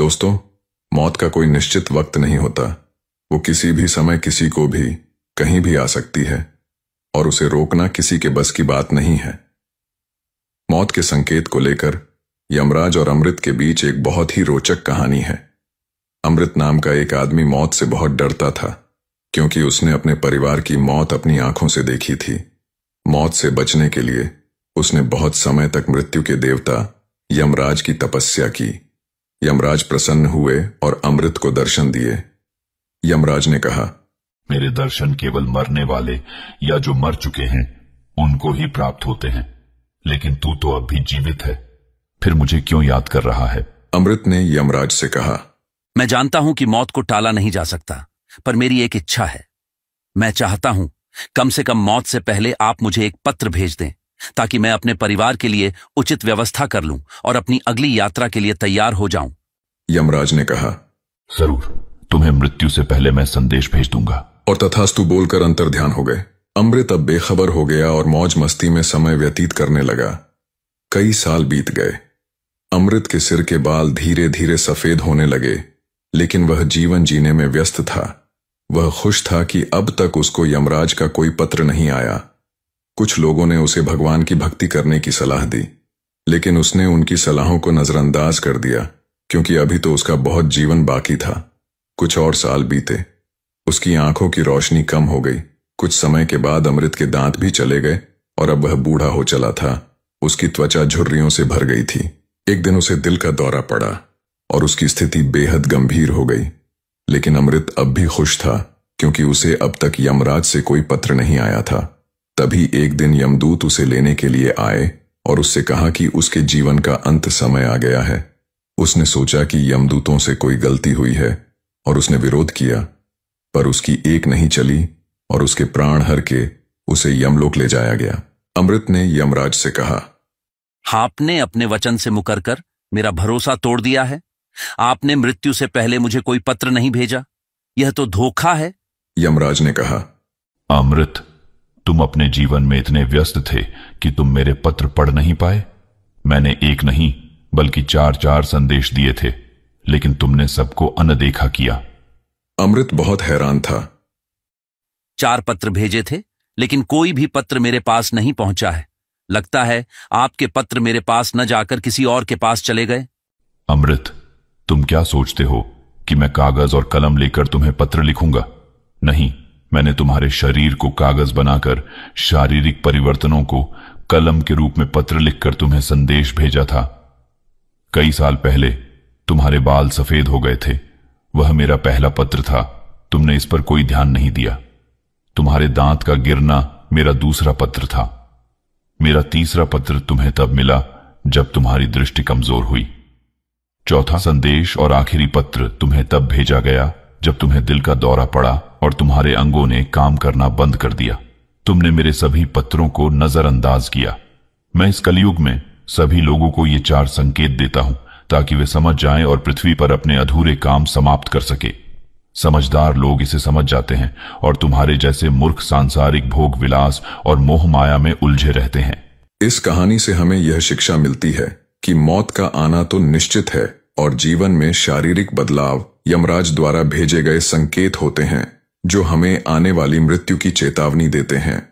दोस्तों मौत का कोई निश्चित वक्त नहीं होता वो किसी भी समय किसी को भी कहीं भी आ सकती है और उसे रोकना किसी के बस की बात नहीं है मौत के संकेत को लेकर यमराज और अमृत के बीच एक बहुत ही रोचक कहानी है अमृत नाम का एक आदमी मौत से बहुत डरता था क्योंकि उसने अपने परिवार की मौत अपनी आंखों से देखी थी मौत से बचने के लिए उसने बहुत समय तक मृत्यु के देवता यमराज की तपस्या की यमराज प्रसन्न हुए और अमृत को दर्शन दिए यमराज ने कहा मेरे दर्शन केवल मरने वाले या जो मर चुके हैं उनको ही प्राप्त होते हैं लेकिन तू तो अब भी जीवित है फिर मुझे क्यों याद कर रहा है अमृत ने यमराज से कहा मैं जानता हूं कि मौत को टाला नहीं जा सकता पर मेरी एक इच्छा है मैं चाहता हूं कम से कम मौत से पहले आप मुझे एक पत्र भेज दें ताकि मैं अपने परिवार के लिए उचित व्यवस्था कर लूं और अपनी अगली यात्रा के लिए तैयार हो जाऊं यमराज ने कहा जरूर तुम्हें मृत्यु से पहले मैं संदेश भेज दूंगा और तथास्तु बोलकर अंतर ध्यान हो गए अमृत अब बेखबर हो गया और मौज मस्ती में समय व्यतीत करने लगा कई साल बीत गए अमृत के सिर के बाल धीरे धीरे सफेद होने लगे लेकिन वह जीवन जीने में व्यस्त था वह खुश था कि अब तक उसको यमराज का कोई पत्र नहीं आया कुछ लोगों ने उसे भगवान की भक्ति करने की सलाह दी लेकिन उसने उनकी सलाहों को नजरअंदाज कर दिया क्योंकि अभी तो उसका बहुत जीवन बाकी था कुछ और साल बीते उसकी आंखों की रोशनी कम हो गई कुछ समय के बाद अमृत के दांत भी चले गए और अब वह बूढ़ा हो चला था उसकी त्वचा झुर्रियों से भर गई थी एक दिन उसे दिल का दौरा पड़ा और उसकी स्थिति बेहद गंभीर हो गई लेकिन अमृत अब भी खुश था क्योंकि उसे अब तक यमराज से कोई पत्र नहीं आया था तभी एक दिन यमदूत उसे लेने के लिए आए और उससे कहा कि उसके जीवन का अंत समय आ गया है उसने सोचा कि यमदूतों से कोई गलती हुई है और उसने विरोध किया पर उसकी एक नहीं चली और उसके प्राण हर के उसे यमलोक ले जाया गया अमृत ने यमराज से कहा आपने अपने वचन से मुकर मेरा भरोसा तोड़ दिया है आपने मृत्यु से पहले मुझे कोई पत्र नहीं भेजा यह तो धोखा है यमराज ने कहा अमृत तुम अपने जीवन में इतने व्यस्त थे कि तुम मेरे पत्र पढ़ नहीं पाए मैंने एक नहीं बल्कि चार चार संदेश दिए थे लेकिन तुमने सबको अनदेखा किया अमृत बहुत हैरान था चार पत्र भेजे थे लेकिन कोई भी पत्र मेरे पास नहीं पहुंचा है लगता है आपके पत्र मेरे पास न जाकर किसी और के पास चले गए अमृत तुम क्या सोचते हो कि मैं कागज और कलम लेकर तुम्हें पत्र लिखूंगा नहीं मैंने तुम्हारे शरीर को कागज बनाकर शारीरिक परिवर्तनों को कलम के रूप में पत्र लिखकर तुम्हें संदेश भेजा था कई साल पहले तुम्हारे बाल सफेद हो गए थे वह मेरा पहला पत्र था तुमने इस पर कोई ध्यान नहीं दिया तुम्हारे दांत का गिरना मेरा दूसरा पत्र था मेरा तीसरा पत्र तुम्हें तब मिला जब तुम्हारी दृष्टि कमजोर हुई चौथा संदेश और आखिरी पत्र तुम्हें तब भेजा गया जब तुम्हें दिल का दौरा पड़ा और तुम्हारे अंगों ने काम करना बंद कर दिया तुमने मेरे सभी पत्रों को नजरअंदाज किया मैं इस कलयुग में सभी लोगों को ये चार संकेत देता हूं ताकि वे समझ जाएं और पृथ्वी पर अपने अधूरे काम समाप्त कर सके समझदार लोग इसे समझ जाते हैं और तुम्हारे जैसे मूर्ख सांसारिक भोग विलास और मोह माया में उलझे रहते हैं इस कहानी से हमें यह शिक्षा मिलती है कि मौत का आना तो निश्चित है और जीवन में शारीरिक बदलाव यमराज द्वारा भेजे गए संकेत होते हैं जो हमें आने वाली मृत्यु की चेतावनी देते हैं